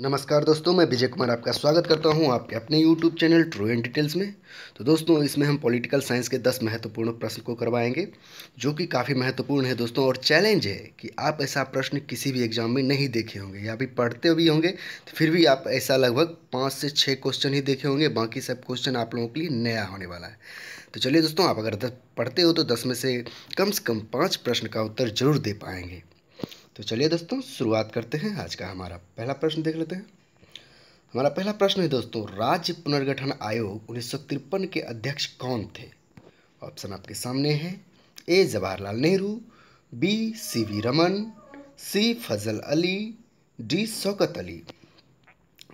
नमस्कार दोस्तों मैं विजय कुमार आपका स्वागत करता हूं आपके अपने YouTube channel true and details में तो दोस्तों इसमें हम पॉलिटिकल साइंस के 10 महत्वपूर्ण प्रश्न को करवाएंगे जो कि काफ़ी महत्वपूर्ण है दोस्तों और चैलेंज है कि आप ऐसा प्रश्न किसी भी एग्जाम में नहीं देखे होंगे या भी पढ़ते भी होंगे तो फिर भी आप ऐसा लगभग पाँच से छः क्वेश्चन ही देखे होंगे बाकी सब क्वेश्चन आप लोगों के लिए नया होने वाला है तो चलिए दोस्तों आप अगर पढ़ते हो तो दस में से कम से कम पाँच प्रश्न का उत्तर जरूर दे पाएंगे तो चलिए दोस्तों शुरुआत करते हैं आज का हमारा पहला प्रश्न देख लेते हैं हमारा पहला प्रश्न है दोस्तों राज्य पुनर्गठन आयोग उन्नीस के अध्यक्ष कौन थे ऑप्शन आपके सामने है A Jawaharlal Nehru B C V Raman C Fazal Ali D Shaukat Ali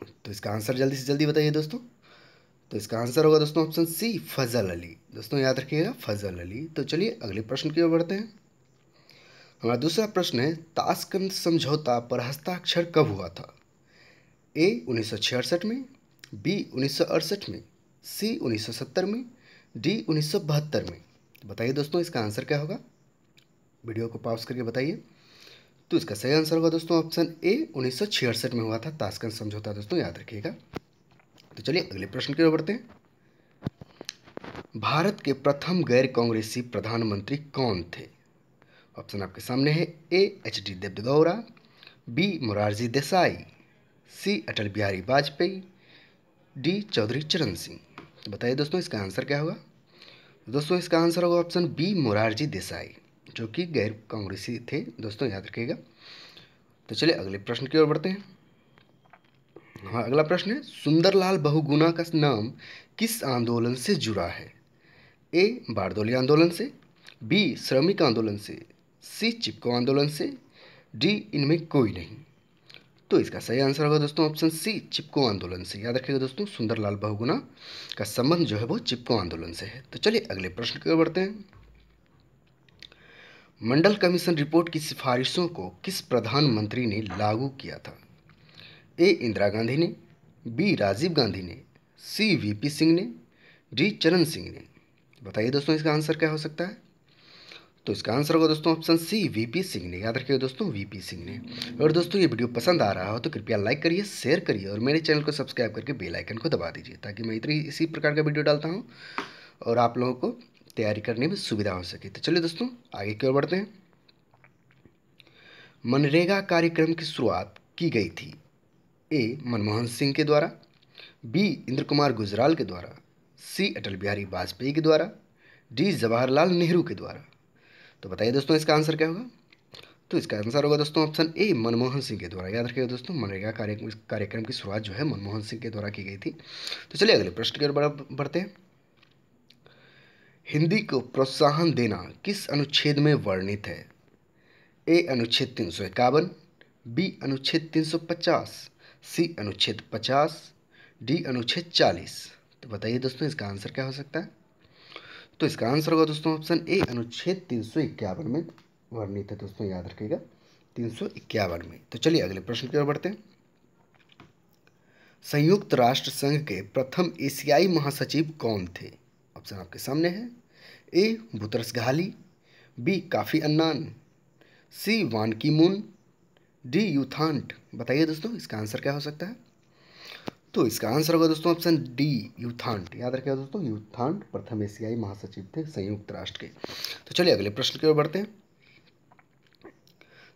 तो इसका आंसर जल्दी से जल्दी बताइए दोस्तों तो इसका आंसर होगा दोस्तों ऑप्शन सी फजल अली दोस्तों याद रखिएगा फजल अली तो चलिए अगले प्रश्न की ओर बढ़ते हैं हमारा दूसरा प्रश्न है ताशकंद समझौता पर हस्ताक्षर कब हुआ था ए उन्नीस में बी उन्नीस में सी उन्नीस में डी उन्नीस में तो बताइए दोस्तों इसका आंसर क्या होगा वीडियो को पॉज करके बताइए तो इसका सही आंसर होगा दोस्तों ऑप्शन ए उन्नीस में हुआ था ताशकंद समझौता दोस्तों याद रखिएगा तो चलिए अगले प्रश्न की ओर बढ़ते हैं भारत के प्रथम गैर कांग्रेसी प्रधानमंत्री कौन थे ऑप्शन आपके सामने है A H D Deve Gowda B Morarji Desai C Atal Bihari Vajpayee D Chaudhary Charan Singh तो बताइए दोस्तों इसका आंसर क्या होगा तो दोस्तों इसका आंसर होगा ऑप्शन बी मुरारजी देसाई जो कि गैर कांग्रेसी थे दोस्तों याद रखिएगा तो चलिए अगले प्रश्न की ओर बढ़ते हैं हाँ अगला प्रश्न है सुंदरलाल बहुगुना का नाम किस आंदोलन से जुड़ा है ए बारदोली आंदोलन से बी श्रमिक आंदोलन से सी चिपको आंदोलन से डी इनमें कोई नहीं तो इसका सही आंसर होगा दोस्तों ऑप्शन सी चिपको आंदोलन से याद रखिएगा दोस्तों सुंदरलाल बहुगुना का संबंध जो है वो चिपको आंदोलन से है तो चलिए अगले प्रश्न की ओर बढ़ते हैं मंडल कमीशन रिपोर्ट की सिफारिशों को किस प्रधानमंत्री ने लागू किया था ए इंदिरा गांधी ने बी राजीव गांधी ने सी पी सिंह ने डी चरण सिंह ने बताइए दोस्तों इसका आंसर क्या हो सकता है तो इसका आंसर होगा दोस्तों ऑप्शन सी वीपी सिंह ने याद रखिएगा दोस्तों वीपी सिंह ने और दोस्तों ये वीडियो पसंद आ रहा हो तो कृपया लाइक करिए शेयर करिए और मेरे चैनल को सब्सक्राइब करके बेल आइकन को दबा दीजिए ताकि मैं इतनी इसी प्रकार का वीडियो डालता हूँ और आप लोगों को तैयारी करने में सुविधा हो सके तो चलिए दोस्तों आगे की ओर बढ़ते हैं मनरेगा कार्यक्रम की शुरुआत की गई थी ए मनमोहन सिंह के द्वारा बी इंद्र कुमार गुजराल के द्वारा सी अटल बिहारी वाजपेयी के द्वारा डी जवाहरलाल नेहरू के द्वारा तो बताइए दोस्तों इसका आंसर क्या होगा तो इसका आंसर होगा दोस्तों ऑप्शन ए मनमोहन सिंह के द्वारा याद रखिएगा दोस्तों मनरेगा कार्यक्रम की शुरुआत जो है मनमोहन सिंह के द्वारा की गई थी तो चलिए अगले प्रश्न की ओर बढ़ते हैं हिंदी को प्रोत्साहन देना किस अनुच्छेद में वर्णित है ए अनुच्छेद तीन सौ इक्यावन बी अनुच्छेद तीन सौ पचास सी अनुच्छेद पचास डी अनुच्छेद चालीस तो बताइए दोस्तों इसका आंसर क्या हो सकता है तो इसका आंसर होगा दोस्तों ऑप्शन ए अनुच्छेद तीन सौ इक्यावन में वर्णित है दोस्तों याद रखिएगा तीन सौ इक्यावन में तो चलिए अगले प्रश्न की ओर बढ़ते हैं संयुक्त राष्ट्र संघ के प्रथम एशियाई महासचिव कौन थे ऑप्शन आपके सामने है A Boutros Ghali B Kofi Annan C Ban Ki Moon D U Thant बताइए दोस्तों इसका आंसर क्या हो सकता है तो इसका आंसर होगा दोस्तों ऑप्शन डी यूथांट याद रखिएगा दोस्तों यूथांट प्रथम एशियाई महासचिव थे संयुक्त राष्ट्र के तो चलिए अगले प्रश्न की ओर बढ़ते हैं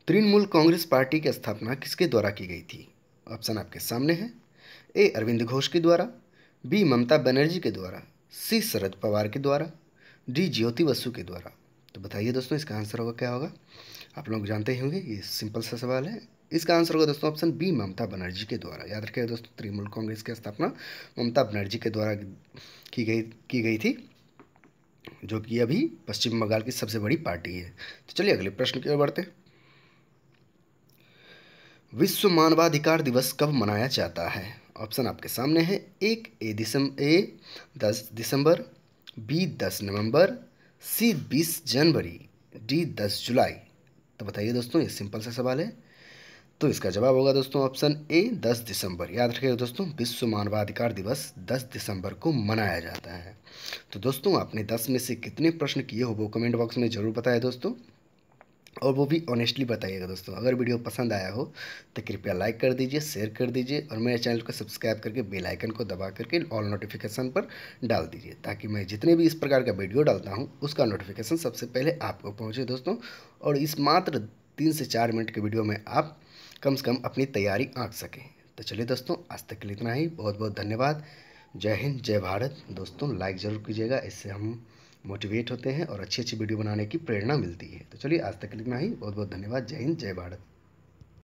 तृणमूल कांग्रेस पार्टी की स्थापना किसके द्वारा की गई थी ऑप्शन आपके सामने है ए अरविंद घोष के द्वारा बी ममता बनर्जी के द्वारा सी शरद पवार के द्वारा डी ज्योति बसु के द्वारा तो बताइए दोस्तों इसका आंसर होगा क्या होगा आप लोग जानते ही होंगे ये सिंपल सा सवाल है इसका आंसर होगा दोस्तों ऑप्शन बी ममता बनर्जी के द्वारा याद रखिएगा दोस्तों तृणमूल कांग्रेस की स्थापना ममता बनर्जी के द्वारा की गई की गई थी जो कि अभी पश्चिम बंगाल की सबसे बड़ी पार्टी है तो चलिए अगले प्रश्न की ओर बढ़ते हैं विश्व मानवाधिकार दिवस कब मनाया जाता है ऑप्शन आपके सामने है एक ए दिसंबर ए दस दिसंबर बी दस नवंबर सी बीस जनवरी डी दस जुलाई तो बताइए दोस्तों ये सिंपल सा सवाल है तो इसका जवाब होगा दोस्तों ऑप्शन ए 10 दिसंबर याद रखिए दोस्तों विश्व मानवाधिकार दिवस 10 दिसंबर को मनाया जाता है तो दोस्तों आपने 10 में से कितने प्रश्न किए हो वो कमेंट बॉक्स में ज़रूर बताएं दोस्तों और वो भी ऑनेस्टली बताइएगा दोस्तों अगर वीडियो पसंद आया हो तो कृपया लाइक कर दीजिए शेयर कर दीजिए और मेरे चैनल को सब्सक्राइब करके बेल आइकन को दबा करके ऑल नोटिफिकेशन पर डाल दीजिए ताकि मैं जितने भी इस प्रकार का वीडियो डालता हूँ उसका नोटिफिकेशन सबसे पहले आपको पहुँचे दोस्तों और इस मात्र तीन से चार मिनट के वीडियो में आप कम से कम अपनी तैयारी आँख सकें तो चलिए दोस्तों आज तक के लिए इतना ही बहुत बहुत धन्यवाद जय हिंद जय भारत दोस्तों लाइक ज़रूर कीजिएगा इससे हम मोटिवेट होते हैं और अच्छी अच्छी वीडियो बनाने की प्रेरणा मिलती है तो चलिए आज तक लिखना इतना ही बहुत बहुत धन्यवाद जय हिंद जय भारत